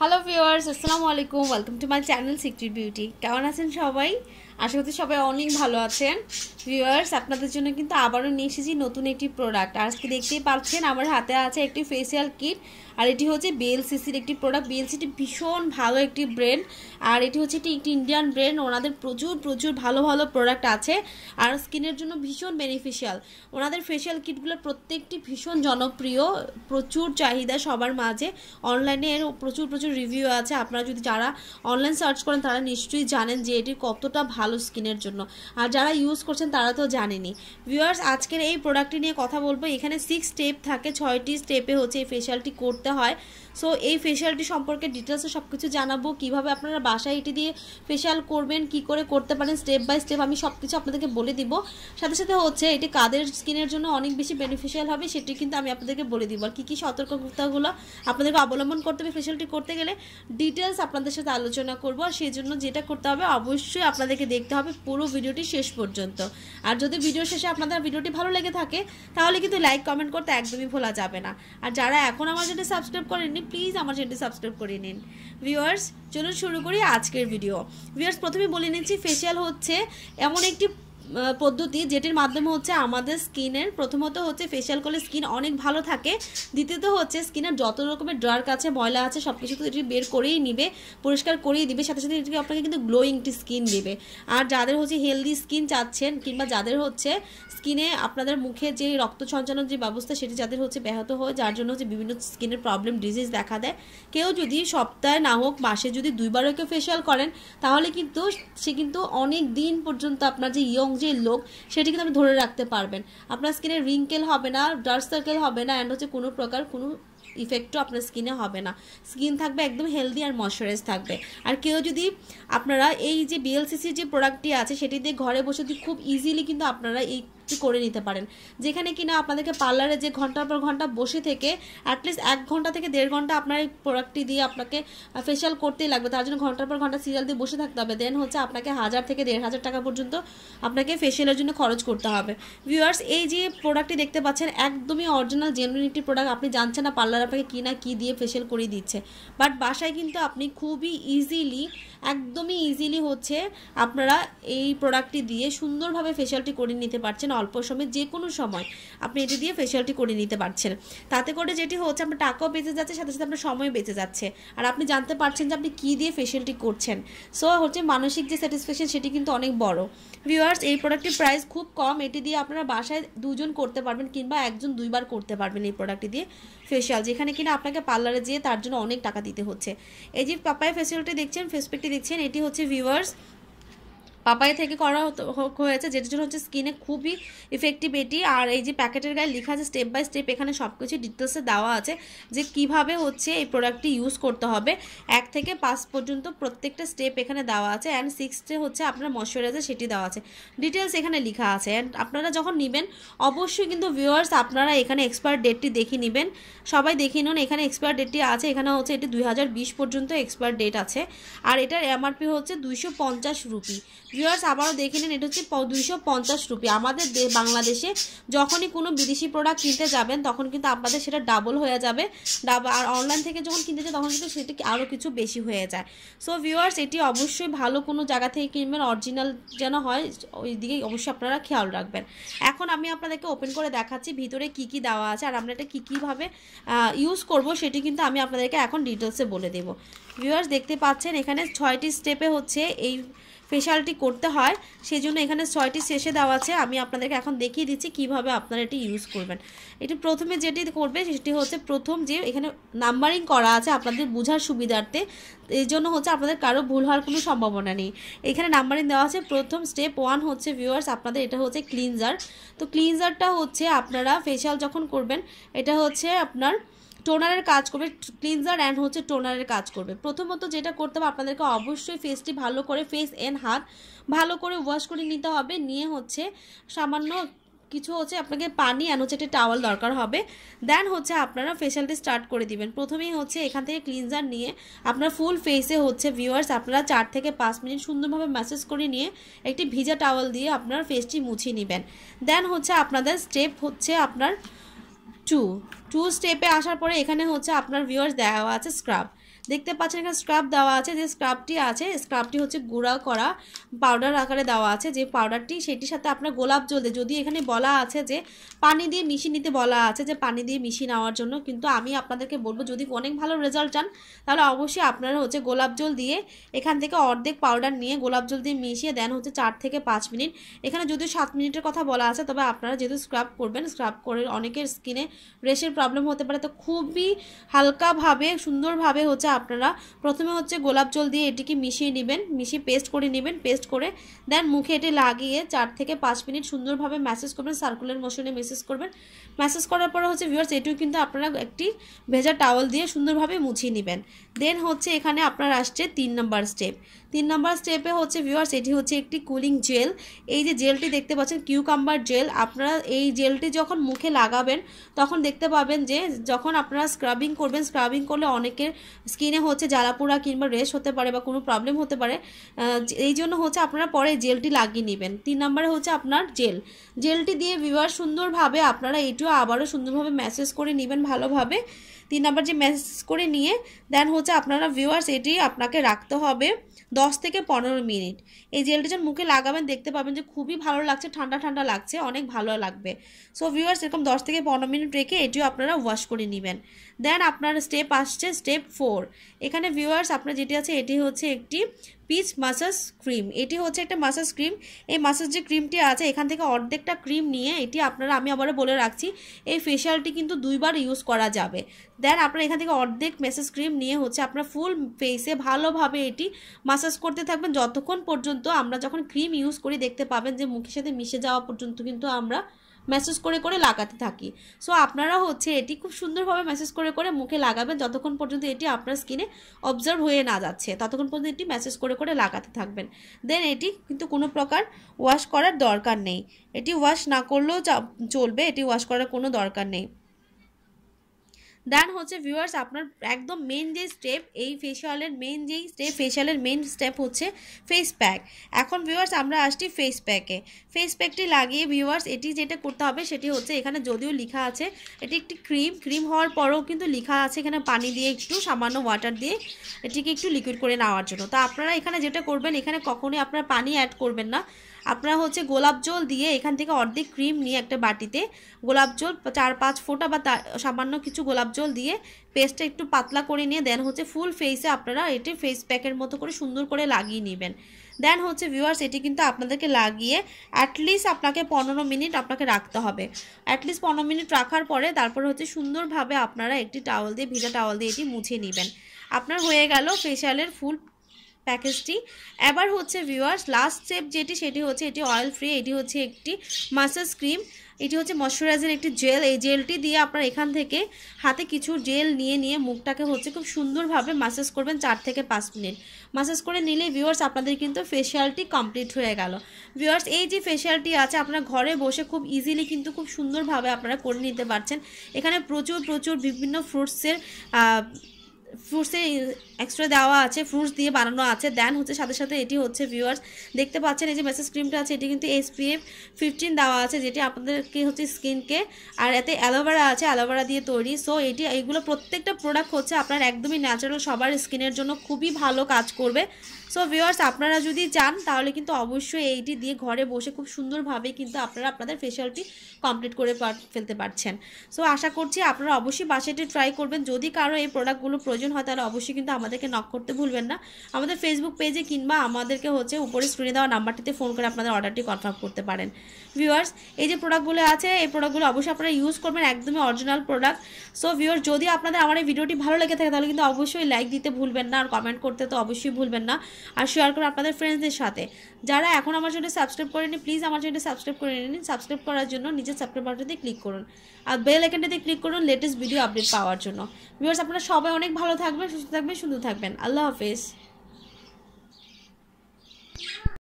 hello viewers আসসালামু আলাইকুম welcome to my channel secret beauty কেমন আছেন সবাই আশা করছি সবাই অনেক ভালো আছেন ভিউয়ার্স আপনাদের জন্য কিন্তু আবারও নিয়ে এসেছি নতুন একটি প্রোডাক্ট আজকে দেখতেই পাচ্ছেন আমার হাতে আছে একটি ফেসিয়াল কিট আর এটি হচ্ছে বিএলসিসির একটি প্রোডাক্ট বিএলসিটি ভীষণ ভালো একটি ব্র্যান্ড আর এটি হচ্ছে একটি ইন্ডিয়ান ব্র্যান্ড ওনাদের প্রচুর প্রচুর ভালো ভালো প্রোডাক্ট আছে আর স্কিনের জন্য ভীষণ বেনিফিশিয়াল ওনাদের ফেসিয়াল কিটগুলো প্রত্যেকটি ভীষণ জনপ্রিয় প্রচুর চাহিদা সবার মাঝে অনলাইনে এর প্রচুর প্রচুর রিভিউ আছে আপনারা যদি যারা অনলাইন সার্চ করেন তারা নিশ্চয়ই জানেন যে এটি কতটা ভালো ভালো স্কিনের জন্য আর যারা ইউজ করছেন তারা তো জানেনি ভিউয়ার্স আজকের এই প্রোডাক্টটি নিয়ে কথা বলবো এখানে সিক্স স্টেপ থাকে ছয়টি স্টেপে হচ্ছে এই ফেশিয়ালটি করতে হয় সো এই ফেশিয়ালটি সম্পর্কে ডিটেলসে সব কিছু জানাবো কীভাবে আপনারা বাসায় এটি দিয়ে ফেশিয়াল করবেন কি করে করতে পারেন স্টেপ বাই স্টেপ আমি সব কিছু আপনাদেরকে বলে দিব সাথে সাথে হচ্ছে এটি কাদের স্কিনের জন্য অনেক বেশি বেনিফিশিয়াল হবে সেটি কিন্তু আমি আপনাদেরকে বলে দিব আর কী কী সতর্কতাগুলো আপনাদেরকে অবলম্বন করতে হবে ফেশিয়ালটি করতে গেলে ডিটেলস আপনাদের সাথে আলোচনা করবো আর সেই জন্য যেটা করতে হবে অবশ্যই আপনাদেরকে দেখতে হবে পুরো ভিডিওটি শেষ পর্যন্ত আর যদি ভিডিও শেষে আপনাদের ভিডিওটি ভালো লেগে থাকে তাহলে কিন্তু লাইক কমেন্ট করতে একদমই ভোলা যাবে না আর যারা এখন আমার চ্যানেলটি সাবস্ক্রাইব করেননি প্লিজ আমার চ্যানেলটি সাবস্ক্রাইব করে নিন ভিউয়ার্স চলুন শুরু করি আজকের ভিডিও ভিউয়ার্স প্রথমে বলে নিচ্ছি ফেশিয়াল হচ্ছে এমন একটি পদ্ধতি যেটির মাধ্যমে হচ্ছে আমাদের স্কিনের প্রথমত হচ্ছে ফেসিয়াল করলে স্কিন অনেক ভালো থাকে দ্বিতীয়ত হচ্ছে স্কিনের যত রকমের ড্রার কাছে ময়লা আছে সব কিছু এটি বের করেই নিবে পরিষ্কার করেই দিবে সাথে সাথে এটি আপনাকে কিন্তু গ্লোয়িং একটি স্কিন দেবে আর যাদের হচ্ছে হেলদি স্কিন চাচ্ছেন কিংবা যাদের হচ্ছে স্কিনে আপনাদের মুখে যে রক্ত সঞ্চালন যে ব্যবস্থা সেটি যাদের হচ্ছে ব্যাহত হয় যার জন্য হচ্ছে বিভিন্ন স্কিনের প্রবলেম ডিজিজ দেখা দেয় কেউ যদি সপ্তাহে না হোক মাসে যদি দুইবারও কেউ ফেসিয়াল করেন তাহলে কিন্তু সে কিন্তু অনেক দিন পর্যন্ত আপনার যে ইয়ং যে লোক সেটি কিন্তু আপনি ধরে রাখতে পারবেন আপনার স্কিনে রিঙ্কেল হবে না ডার্ক সার্কেল হবে না অ্যান্ড হচ্ছে কোনো প্রকার কোনো ইফেক্টও আপনার স্কিনে হবে না স্কিন থাকবে একদম হেলদি আর ময়শ্চারাইজ থাকবে আর কেউ যদি আপনারা এই যে বিএলসিসির যে প্রোডাক্টটি আছে সেটি দিয়ে ঘরে বসে খুব ইজিলি কিন্তু আপনারা এই করে নিতে পারেন যেখানে কিনা আপনাদেরকে পার্লারে যে ঘন্টার পর ঘন্টা বসে থেকে অ্যাটলিস্ট এক ঘন্টা থেকে দেড় ঘন্টা আপনার এই প্রোডাক্টটি দিয়ে আপনাকে ফেশিয়াল করতেই লাগবে তার জন্য ঘন্টার পর ঘন্টা সিরিয়াল দিয়ে বসে থাকতে হবে দেন হচ্ছে আপনাকে হাজার থেকে দেড় হাজার টাকা পর্যন্ত আপনাকে ফেশিয়ালের জন্য খরচ করতে হবে ভিউয়ার্স এই যে প্রোডাক্টটি দেখতে পাচ্ছেন একদমই অরিজিনাল জেনুইনিটি প্রোডাক্ট আপনি জানছেন না পার্লার আপনাকে কী না কী দিয়ে ফেশিয়াল করিয়ে দিচ্ছে বাট বাসায় কিন্তু আপনি খুবই ইজিলি একদমই ইজিলি হচ্ছে আপনারা এই প্রোডাক্টটি দিয়ে সুন্দরভাবে ফেশিয়ালটি করে নিতে পারছেন অল্প সময়ে যে কোনো সময় আপনি এটি দিয়ে ফেসিয়ালটি করে নিতে পারছেন তাতে করে যেটি হচ্ছে আপনার টাকাও বেঁচে যাচ্ছে সাথে সাথে আপনার সময়ও বেঁচে যাচ্ছে আর আপনি জানতে পারছেন যে আপনি কী দিয়ে ফেসিয়ালটি করছেন সো হচ্ছে মানসিক যে স্যাটিসফ্যাকশন সেটি কিন্তু অনেক বড় ভিউয়ার্স এই প্রোডাক্টের প্রাইস খুব কম এটি দিয়ে আপনারা বাসায় দুজন করতে পারবেন কিংবা একজন দুইবার করতে পারবেন এই প্রোডাক্টটি দিয়ে ফেসিয়াল যেখানে কিনা আপনাকে পার্লারে যেয়ে তার জন্য অনেক টাকা দিতে হচ্ছে এই যে পাপায় ফেসিয়ালটি দেখছেন ফেসপ্যাকটি দেখছেন এটি হচ্ছে ভিউয়ার্স পাপাই থেকে করা হয়েছে যেটার জন্য হচ্ছে স্কিনে খুবই ইফেক্টিভ এটি আর এই যে প্যাকেটের গায়ে লেখা আছে স্টেপ বাই স্টেপ এখানে সব কিছু ডিটেলসে দেওয়া আছে যে কিভাবে হচ্ছে এই প্রোডাক্টটি ইউজ করতে হবে এক থেকে পাঁচ পর্যন্ত প্রত্যেকটা স্টেপ এখানে দেওয়া আছে অ্যান্ড সিক্সটে হচ্ছে আপনার ময়শ্চারাইজার সেটি দেওয়া আছে ডিটেলস এখানে লেখা আছে অ্যান্ড আপনারা যখন নেবেন অবশ্যই কিন্তু ভিউয়ার্স আপনারা এখানে এক্সপায়ার ডেটটি দেখে নেবেন সবাই দেখে নিন এখানে এক্সপায়ার ডেটটি আছে এখানে হচ্ছে এটি দুই পর্যন্ত এক্সপায়ার ডেট আছে আর এটার এমআরপি হচ্ছে দুইশো রুপি ভিউয়ার্স আবারও দেখে নিন এটা হচ্ছে দুইশো পঞ্চাশ রুপি আমাদের বাংলাদেশে যখনই কোনো বিদেশি প্রোডাক্ট কিনতে যাবেন তখন কিন্তু আপনাদের সেটা ডাবল হয়ে যাবে আর অনলাইন থেকে যখন কিনতে যায় তখন কিন্তু সেটা আরও কিছু বেশি হয়ে যায় সো ভিউয়ার্স এটি অবশ্যই ভালো কোনো জায়গা থেকে কিনবেন অরিজিনাল যেন হয় ওই দিকে অবশ্যই আপনারা খেয়াল রাখবেন এখন আমি আপনাদেরকে ওপেন করে দেখাচ্ছি ভিতরে কি কি দেওয়া আছে আর আমরা এটা কী কীভাবে ইউজ করব সেটি কিন্তু আমি আপনাদেরকে এখন ডিটেলসে বলে দেবো ভিউয়ার্স দেখতে পাচ্ছেন এখানে ছয়টি স্টেপে হচ্ছে এই ফেশিয়ালটি করতে হয় সেই জন্য এখানে ছয়টি শেষে দেওয়া আছে আমি আপনাদেরকে এখন দেখিয়ে দিচ্ছি কিভাবে আপনারা এটি ইউজ করবেন এটি প্রথমে যেটি করবে সেটি হচ্ছে প্রথম যে এখানে নাম্বারিং করা আছে আপনাদের বোঝার সুবিধার্থে এই জন্য হচ্ছে আপনাদের কারো ভুল হওয়ার কোনো সম্ভাবনা নেই এখানে নাম্বারিং দেওয়া আছে প্রথম স্টেপ ওয়ান হচ্ছে ভিউয়ার্স আপনাদের এটা হচ্ছে ক্লিনজার তো ক্লিনজারটা হচ্ছে আপনারা ফেশিয়াল যখন করবেন এটা হচ্ছে আপনার টোনারের কাজ করবে ক্লিনজার অ্যান্ড হচ্ছে টোনারের কাজ করবে প্রথমত যেটা করতে হবে আপনাদেরকে অবশ্যই ফেসটি ভালো করে ফেস অ্যান্ড হাত ভালো করে ওয়াশ করে নিতে হবে নিয়ে হচ্ছে সামান্য কিছু হচ্ছে আপনাকে পানি আর হচ্ছে একটা টাওয়াল দরকার হবে দেন হচ্ছে আপনারা ফেশিয়ালটি স্টার্ট করে দিবেন প্রথমেই হচ্ছে এখান থেকে ক্লিনজার নিয়ে আপনার ফুল ফেসে হচ্ছে ভিউয়ার্স আপনারা চার থেকে পাঁচ মিনিট সুন্দরভাবে ম্যাসেজ করে নিয়ে একটি ভিজা টাওয়াল দিয়ে আপনার ফেসটি মুছিয়ে নেবেন দেন হচ্ছে আপনাদের স্টেপ হচ্ছে আপনার টু টু স্টেপে আসার পরে এখানে হচ্ছে আপনার ভিউয়ার্স দেওয়া আছে স্ক্রাব দেখতে পাচ্ছেন এখানে স্ক্রাব দেওয়া আছে যে স্ক্রাবটি আছে স্ক্রাবটি হচ্ছে গুঁড়া করা পাউডার আকারে দেওয়া আছে যে পাউডারটি সেটির সাথে আপনার গোলাপ জল দিয়ে যদি এখানে বলা আছে যে পানি দিয়ে মিশিয়ে নিতে বলা আছে যে পানি দিয়ে মিশিয়ে নেওয়ার জন্য কিন্তু আমি আপনাদেরকে বলবো যদি অনেক ভালো রেজাল্ট চান তাহলে অবশ্যই আপনারা হচ্ছে গোলাপ জল দিয়ে এখান থেকে অর্ধেক পাউডার নিয়ে গোলাপ জল দিয়ে মিশিয়ে দেন হচ্ছে চার থেকে পাঁচ মিনিট এখানে যদি সাত মিনিটের কথা বলা আছে তবে আপনারা যেহেতু স্ক্রাব করবেন স্ক্রাব করে অনেকের স্কিনে রেশের প্রবলেম হতে পারে তো খুবই হালকাভাবে সুন্দরভাবে হচ্ছে আপনারা প্রথমে হচ্ছে গোলাপ জল দিয়ে এটিকে মিশিয়ে নেবেন মিশিয়ে পেস্ট করে নেবেন পেস্ট করে দেন মুখে এটি লাগিয়ে চার থেকে পাঁচ মিনিট সুন্দরভাবে ম্যাসেজ করবেন সার্কুলার মোশনে মেসেজ করবেন ম্যাসেজ করার পরে হচ্ছে ভিউয়ার্স এটিও কিন্তু আপনারা একটি ভেজা টাওয়াল দিয়ে সুন্দরভাবে মুছিয়ে নেবেন দেন হচ্ছে এখানে আপনার আসছে তিন নম্বর স্টেপ তিন নাম্বার স্টেপে হচ্ছে ভিউয়ার্স এটি হচ্ছে একটি কুলিং জেল এই যে জেলটি দেখতে পাচ্ছেন কিউকাম্বার জেল আপনারা এই জেলটি যখন মুখে লাগাবেন তখন দেখতে পাবেন যে যখন আপনারা স্ক্রাবিং করবেন স্ক্রাবিং করলে অনেকের স্কিনে হচ্ছে জ্বালাপোড়া কিংবা রেশ হতে পারে বা কোনো প্রবলেম হতে পারে এই জন্য হচ্ছে আপনারা পরে জেলটি লাগিয়ে নেবেন তিন নম্বরে হচ্ছে আপনার জেল জেলটি দিয়ে ভিউয়ার সুন্দরভাবে আপনারা এটিও আবারও সুন্দরভাবে ম্যাসেজ করে নেবেন ভালোভাবে তিন নাম্বার যে মেসেজ করে নিয়ে দেন হচ্ছে আপনারা ভিউয়ার্স এটি আপনাকে রাখতে হবে দশ থেকে পনেরো মিনিট এই জেলটি যখন মুখে লাগাবেন দেখতে পাবেন যে খুবই ভালো লাগছে ঠান্ডা ঠান্ডা লাগছে অনেক ভালো লাগবে সো ভিউয়ার্স এরকম দশ থেকে পনেরো মিনিট রেখে এটিও আপনারা ওয়াশ করে নেবেন দেন আপনার স্টেপ আসছে স্টেপ ফোর এখানে ভিউয়ার্স আপনার যেটি আছে এটি হচ্ছে একটি পিচ মাসাজ ক্রিম এটি হচ্ছে একটা মাসাজ ক্রিম এই মাসাজ যে ক্রিমটি আছে এখান থেকে অর্ধেকটা ক্রিম নিয়ে এটি আপনারা আমি আবারও বলে রাখছি এই ফেশিয়ালটি কিন্তু দুইবার ইউজ করা যাবে দেন আপনার এখান থেকে অর্ধেক মেসাজ ক্রিম নিয়ে হচ্ছে আপনার ফুল ফেসে ভালোভাবে এটি মাসাজ করতে থাকবেন যতক্ষণ পর্যন্ত আমরা যখন ক্রিম ইউজ করি দেখতে পাবেন যে মুখের সাথে মিশে যাওয়া পর্যন্ত কিন্তু আমরা ম্যাসেজ করে করে লাগাতে থাকি সো আপনারা হচ্ছে এটি খুব সুন্দরভাবে ম্যাসেজ করে করে মুখে লাগাবেন যতক্ষণ পর্যন্ত এটি আপনার স্কিনে অবজার্ভ হয়ে না যাচ্ছে ততক্ষণ পর্যন্ত এটি ম্যাসেজ করে করে লাগাতে থাকবেন দেন এটি কিন্তু কোনো প্রকার ওয়াশ করার দরকার নেই এটি ওয়াশ না করলেও চলবে এটি ওয়াশ করার কোনো দরকার নেই দেন হচ্ছে ভিউয়ার্স আপনার একদম মেন যে স্টেপ এই ফেসিয়ালের মেন যেই স্টেপ ফেসিয়ালের মেন স্টেপ হচ্ছে ফেস প্যাক এখন ভিউয়ার্স আমরা আসছি ফেস প্যাকে ফেস প্যাকটি লাগিয়ে ভিউয়ার্স এটি যেটা করতে হবে সেটি হচ্ছে এখানে যদিও লিখা আছে এটি একটি ক্রিম ক্রিম হওয়ার পরেও কিন্তু লিখা আছে এখানে পানি দিয়ে একটু সামান্য ওয়াটার দিয়ে এটিকে একটু লিকুইড করে নেওয়ার জন্য তো আপনারা এখানে যেটা করবেন এখানে কখনোই আপনারা পানি অ্যাড করবেন না আপনারা হচ্ছে গোলাপ জল দিয়ে এখান থেকে অর্ধেক ক্রিম নিয়ে একটা বাটিতে গোলাপ জল চার পাঁচ ফোঁটা বা সামান্য কিছু গোলাপ জল দিয়ে পেস্টটা একটু পাতলা করে নিয়ে দেন হচ্ছে ফুল ফেসে আপনারা এটি ফেস প্যাকের মতো করে সুন্দর করে লাগিয়ে নেবেন দেন হচ্ছে ভিউয়ার্স এটি কিন্তু আপনাদেরকে লাগিয়ে অ্যাটলিস্ট আপনাকে পনেরো মিনিট আপনাকে রাখতে হবে অ্যাটলিস্ট পনেরো মিনিট রাখার পরে তারপরে হচ্ছে সুন্দরভাবে আপনারা একটি টাওয়াল দিয়ে ভিজা টাওয়াল দিয়ে এটি মুছে নেবেন আপনার হয়ে গেল ফেশিয়ালের ফুল প্যাকেজটি এবার হচ্ছে ভিউয়ার্স লাস্ট স্টেপ যেটি সেটি হচ্ছে এটি অয়েল ফ্রি এটি হচ্ছে একটি মাসাজ ক্রিম এটি হচ্ছে ময়শ্চারাইজার একটি জেল এই জেলটি দিয়ে আপনার এখান থেকে হাতে কিছু জেল নিয়ে নিয়ে মুখটাকে হচ্ছে খুব সুন্দরভাবে মাসাজ করবেন চার থেকে পাঁচ মিনিট মাসাজ করে নিলে ভিউয়ার্স আপনাদের কিন্তু ফেশিয়ালটি কমপ্লিট হয়ে গেল ভিউয়ার্স এই যে ফেশিয়ালটি আছে আপনার ঘরে বসে খুব ইজিলি কিন্তু খুব সুন্দরভাবে আপনারা করে নিতে পারছেন এখানে প্রচুর প্রচুর বিভিন্ন ফ্রুটসের ফ্রুটসে এক্সট্রা দেওয়া আছে ফ্রুটস দিয়ে বানানো আছে দেন হচ্ছে সাথে সাথে এটি হচ্ছে ভিউয়ার্স দেখতে পাচ্ছেন এই যে মেসেজ ক্রিমটা আছে এটি কিন্তু এসপিএফ ফিফটিন দেওয়া আছে যেটি আপনাদেরকে হচ্ছে স্কিনকে আর এতে অ্যালোভেরা আছে অ্যালোভেরা দিয়ে তৈরি সো এটি এইগুলো প্রত্যেকটা প্রোডাক্ট হচ্ছে আপনার একদমই ন্যাচারাল সবার স্কিনের জন্য খুবই ভালো কাজ করবে সো ভিওয়ার্স আপনারা যদি চান তাহলে কিন্তু অবশ্যই এইটি দিয়ে ঘরে বসে খুব সুন্দরভাবে কিন্তু আপনারা আপনাদের ফেশিয়ালটি কমপ্লিট করে ফেলতে পারছেন সো আশা করছি আপনারা অবশ্যই বাসাটি ট্রাই করবেন যদি কারো এই প্রোডাক্টগুলো প্রয়োজন হয় তাহলে অবশ্যই কিন্তু আমাদেরকে নক করতে ভুলবেন না আমাদের ফেসবুক পেজে কিংবা আমাদেরকে হচ্ছে উপরে স্ক্রিনে দেওয়া নাম্বারটিতে ফোন করে আপনাদের অর্ডারটি কনফার্ম করতে পারেন ভিওয়ার্স এই যে প্রোডাক্টগুলো আছে এই প্রোডাক্টগুলো অবশ্যই আপনারা ইউজ করবেন একদমই অরিজিনাল প্রোডাক্ট সো ভিওয়ার্স যদি আপনাদের আমার এই ভিডিওটি ভালো লেগে থাকে তাহলে কিন্তু অবশ্যই লাইক দিতে ভুলবেন না আর কমেন্ট করতে তো অবশ্যই ভুলবেন না আর শেয়ার করুন আপনাদের ফ্রেন্ডসদের সাথে যারা এখন আমার চ্যানেল সাবস্ক্রাইব করেনি প্লিজ আমার চ্যানেল সাবস্ক্রাইব করে নিন সাবস্ক্রাইব করার জন্য নিজের সাবস্ক্রাইব বাটনটিতে ক্লিক করুন আর বেল আইকনটিতে ক্লিক করুন লেটেস্ট ভিডিও আপডেট পাওয়ার জন্য ভিউয়ার্স আপনারা সবাই অনেক ভালো থাকবেন সুস্থ থাকবেন সুন্দর থাকবেন আল্লাহ হাফেজ